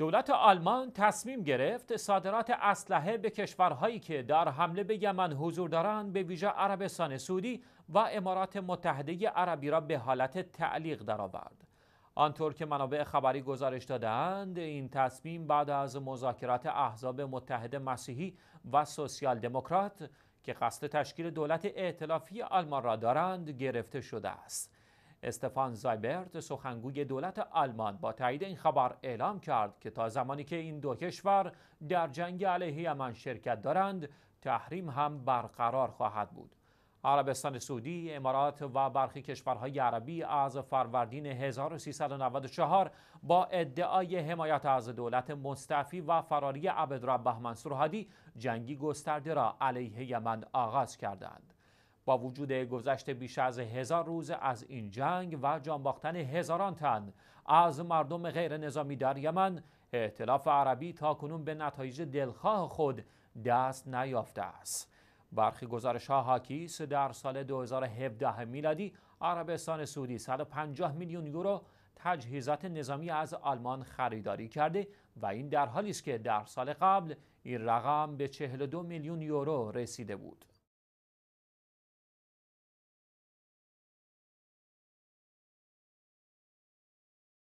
دولت آلمان تصمیم گرفت صادرات اسلحه به کشورهایی که در حمله به یمن حضور دارند به ویژه عربستان سعودی و امارات متحده عربی را به حالت تعلیق درآورد. آنطور که منابع خبری گزارش دادند این تصمیم بعد از مذاکرات احزاب متحد مسیحی و سوسیال دموکرات که قصد تشکیل دولت ائتلافی آلمان را دارند گرفته شده است. استفان زایبرت سخنگوی دولت آلمان با تایید این خبر اعلام کرد که تا زمانی که این دو کشور در جنگ علیه یمن شرکت دارند تحریم هم برقرار خواهد بود عربستان سعودی، امارات و برخی کشورهای عربی از فروردین 1394 با ادعای حمایت از دولت مستعفی و فراری عبدالرب منصور هادی جنگی گسترده را علیه یمن آغاز کردند. با وجود گذشت بیش از هزار روز از این جنگ و جانباختن هزاران تن از مردم غیر نظامی در یمن اعتلاف عربی تا کنون به نتایج دلخواه خود دست نیافته است برخی گزارش ها در سال 2017 میلادی عربستان سعودی 150 میلیون یورو تجهیزات نظامی از آلمان خریداری کرده و این در حالی است که در سال قبل این رقم به 42 میلیون یورو رسیده بود